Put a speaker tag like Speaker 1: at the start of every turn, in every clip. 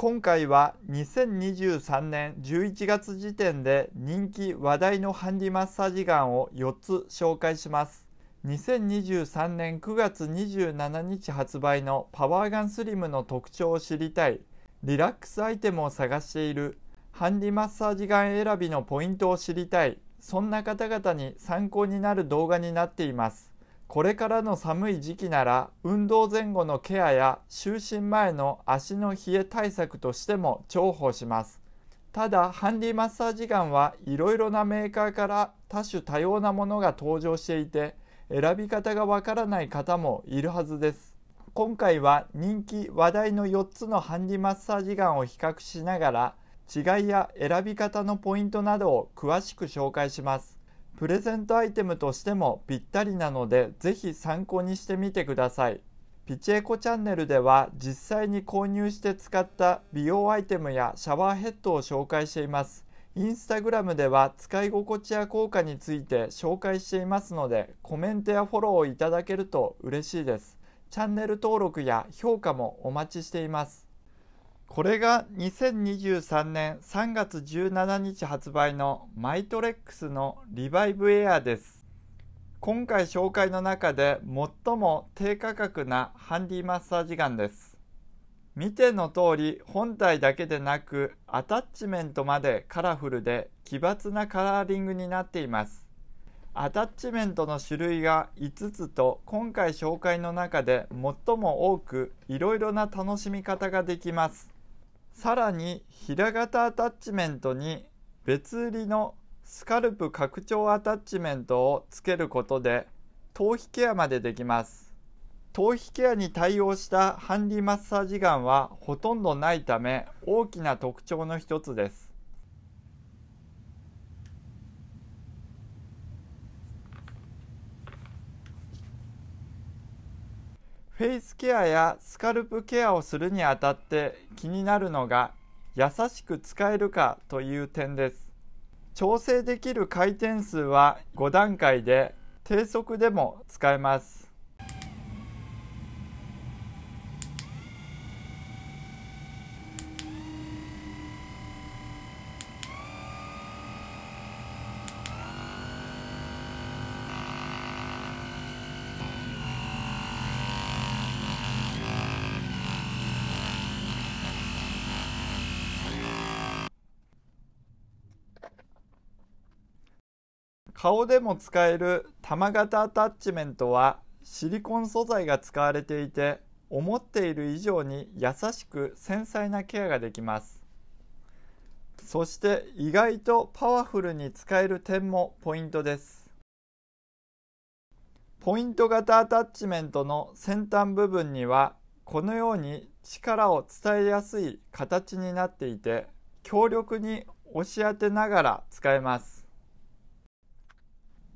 Speaker 1: 今回は2023年11月時点で人気話題のハンディマッサージガンを4つ紹介します2023年9月27日発売のパワーガンスリムの特徴を知りたいリラックスアイテムを探しているハンディマッサージガン選びのポイントを知りたいそんな方々に参考になる動画になっていますこれからの寒い時期なら運動前後のケアや就寝前の足の冷え対策としても重宝しますただハンディマッサージガンはいろいろなメーカーから多種多様なものが登場していて選び方がわからない方もいるはずです今回は人気話題の4つのハンディマッサージガンを比較しながら違いや選び方のポイントなどを詳しく紹介しますプレゼントアイテムとしてもぴったりなのでぜひ参考にしてみてくださいピチエコチャンネルでは実際に購入して使った美容アイテムやシャワーヘッドを紹介していますインスタグラムでは使い心地や効果について紹介していますのでコメントやフォローをいただけると嬉しいですチャンネル登録や評価もお待ちしていますこれが2023年3月17日発売のマイトレックスのリバイブエアです今回紹介の中で最も低価格なハンディマッサージガンです見ての通り本体だけでなくアタッチメントまでカラフルで奇抜なカラーリングになっていますアタッチメントの種類が5つと今回紹介の中で最も多くいろいろな楽しみ方ができますさらに平型アタッチメントに別売りのスカルプ拡張アタッチメントをつけることで頭皮ケアまでできます頭皮ケアに対応したハンディマッサージガンはほとんどないため大きな特徴の一つですフェイスケアやスカルプケアをするにあたって気になるのが優しく使えるかという点です調整できる回転数は5段階で低速でも使えます顔でも使える玉型アタッチメントはシリコン素材が使われていて思っている以上に優しく繊細なケアができますそして意外とパワフルに使える点もポイントですポイント型アタッチメントの先端部分にはこのように力を伝えやすい形になっていて強力に押し当てながら使えます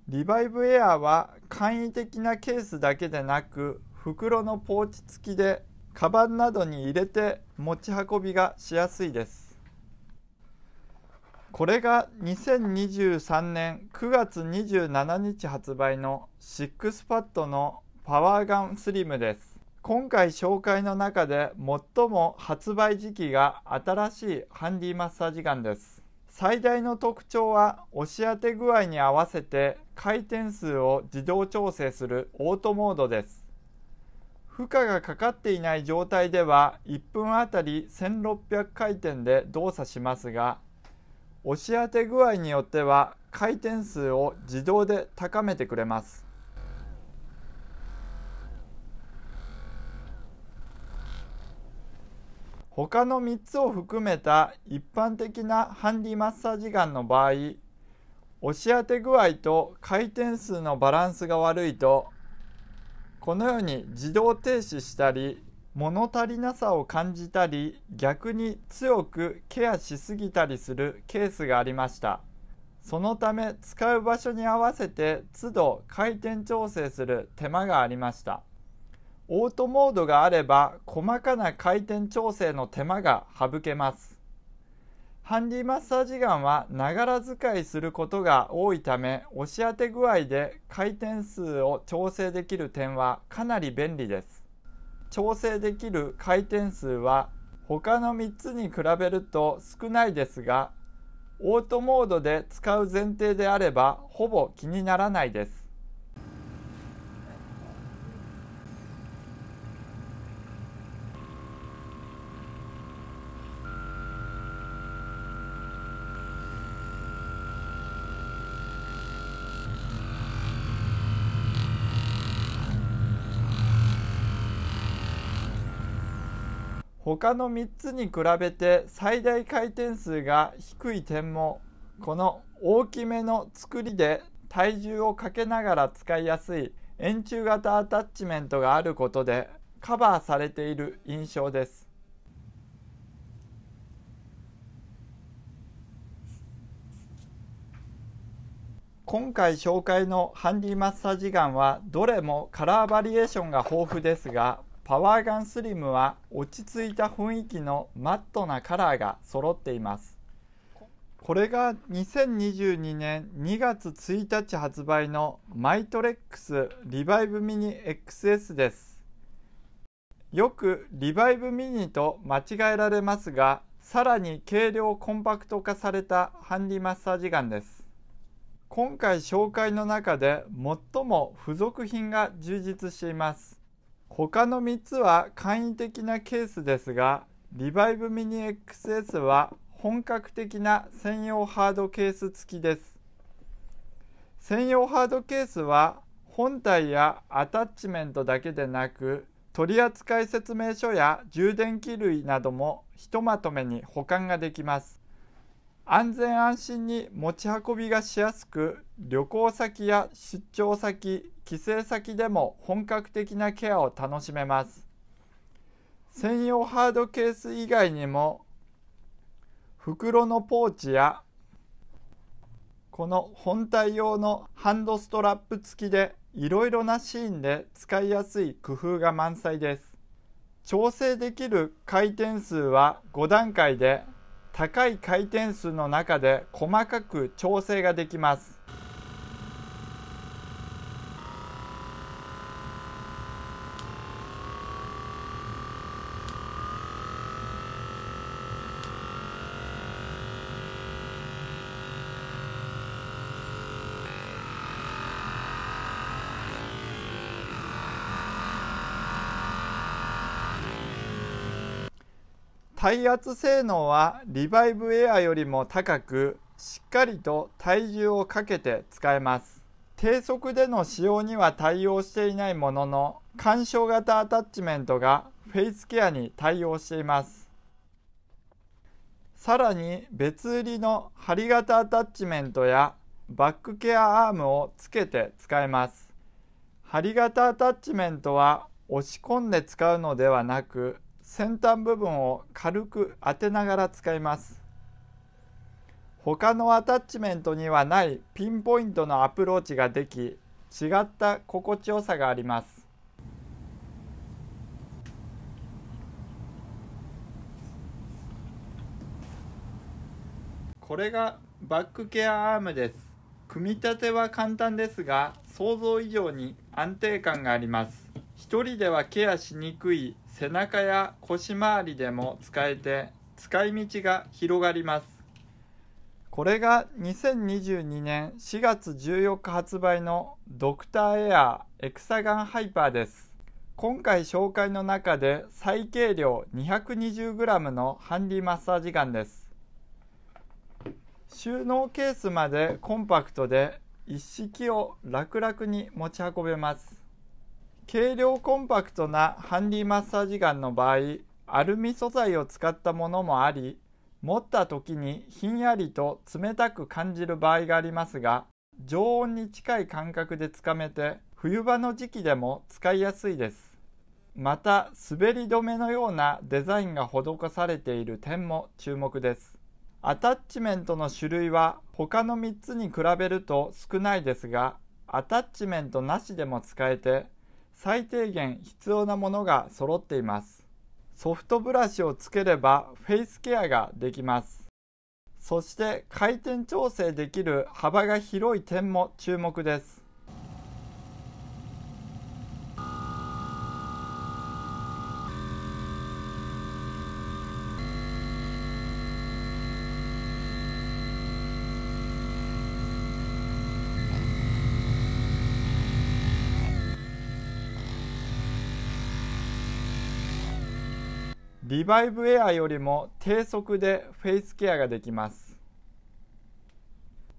Speaker 1: リバイブエアーは簡易的なケースだけでなく袋のポーチ付きでカバンなどに入れて持ち運びがしやすいですこれが2023年9月27日発売の6パッドのパワーガンスリムです今回紹介の中で最も発売時期が新しいハンディマッサージガンです最大の特徴は押し当て具合に合わせて回転数を自動調整するオートモードです負荷がかかっていない状態では1分あたり1600回転で動作しますが押し当て具合によっては回転数を自動で高めてくれます他の3つを含めた一般的なハンディマッサージガンの場合押し当て具合と回転数のバランスが悪いとこのように自動停止したり物足りなさを感じたり逆に強くケアしすぎたりするケースがありましたそのため使う場所に合わせて都度回転調整する手間がありましたオートモードがあれば細かな回転調整の手間が省けますハンディマッサージガンはながら使いすることが多いため押し当て具合で回転数を調整できる点はかなり便利です調整できる回転数は他の3つに比べると少ないですがオートモードで使う前提であればほぼ気にならないです他の3つに比べて最大回転数が低い点もこの大きめの作りで体重をかけながら使いやすい円柱型アタッチメントがあることでカバーされている印象です。今回紹介のハンディマッサージガンはどれもカラーバリエーションが豊富ですがパワーガンスリムは落ち着いた雰囲気のマットなカラーが揃っていますこれが2022年2月1日発売のマイトレックスリバイブミニ XS ですよくリバイブミニと間違えられますがさらに軽量コンパクト化されたハンディマッサージガンです今回紹介の中で最も付属品が充実しています他の3つは簡易的なケースですがリバイブミニ XS は本格的な専用ハードケース付きです専用ハードケースは本体やアタッチメントだけでなく取扱説明書や充電器類などもひとまとめに保管ができます安全安心に持ち運びがしやすく旅行先や出張先帰省先でも本格的なケアを楽しめます専用ハードケース以外にも袋のポーチやこの本体用のハンドストラップ付きでいろいろなシーンで使いやすい工夫が満載です調整できる回転数は5段階で高い回転数の中で細かく調整ができます耐圧性能はリバイブエアよりも高くしっかりと体重をかけて使えます低速での使用には対応していないものの干渉型アタッチメントがフェイスケアに対応していますさらに別売りの針型アタッチメントやバックケアアームをつけて使えます針型アタッチメントは押し込んで使うのではなく先端部分を軽く当てながら使います他のアタッチメントにはないピンポイントのアプローチができ違った心地よさがありますこれがバックケアアームです組み立ては簡単ですが想像以上に安定感があります一人ではケアしにくい背中や腰回りでも使えて使い道が広がりますこれが2022年4月14日発売のドクターエアエクサガンハイパーです今回紹介の中で最軽量 220g のハンディマッサージガンです収納ケースまでコンパクトで一式を楽々に持ち運べます軽量コンパクトなハンディマッサージガンの場合アルミ素材を使ったものもあり持った時にひんやりと冷たく感じる場合がありますが常温に近い感覚でつかめて冬場の時期でも使いやすいですまた滑り止めのようなデザインが施されている点も注目ですアタッチメントの種類は他の3つに比べると少ないですがアタッチメントなしでも使えて最低限必要なものが揃っていますソフトブラシをつければフェイスケアができますそして回転調整できる幅が広い点も注目ですリバイブエアよりも低速でフェイスケアができます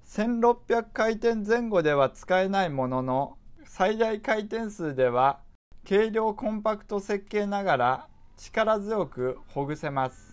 Speaker 1: 1600回転前後では使えないものの最大回転数では軽量コンパクト設計ながら力強くほぐせます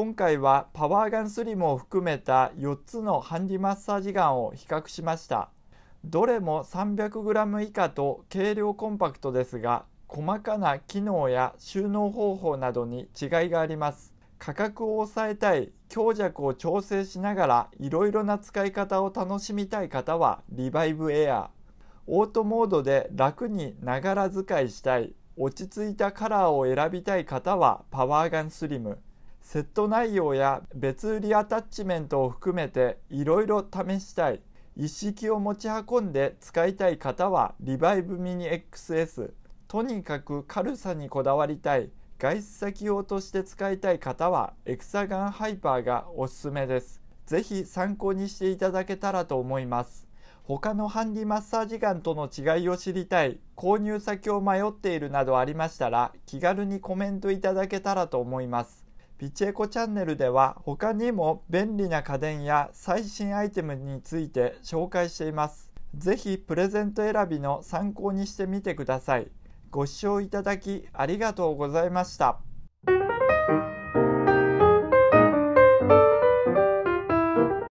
Speaker 1: 今回はパワーガンスリムを含めた4つのハンディマッサージガンを比較しましたどれも 300g 以下と軽量コンパクトですが細かな機能や収納方法などに違いがあります価格を抑えたい強弱を調整しながらいろいろな使い方を楽しみたい方はリバイブエアオートモードで楽にながら使いしたい落ち着いたカラーを選びたい方はパワーガンスリムセット内容や別売りアタッチメントを含めていろいろ試したい一式を持ち運んで使いたい方はリバイブミニ XS とにかく軽さにこだわりたい外出先用として使いたい方はエクサガンハイパーがおすすめです是非参考にしていただけたらと思います他のハンディマッサージガンとの違いを知りたい購入先を迷っているなどありましたら気軽にコメントいただけたらと思いますピチエコチャンネルでは他にも便利な家電や最新アイテムについて紹介しています。ぜひプレゼント選びの参考にしてみてください。ご視聴いただきありがとうございました。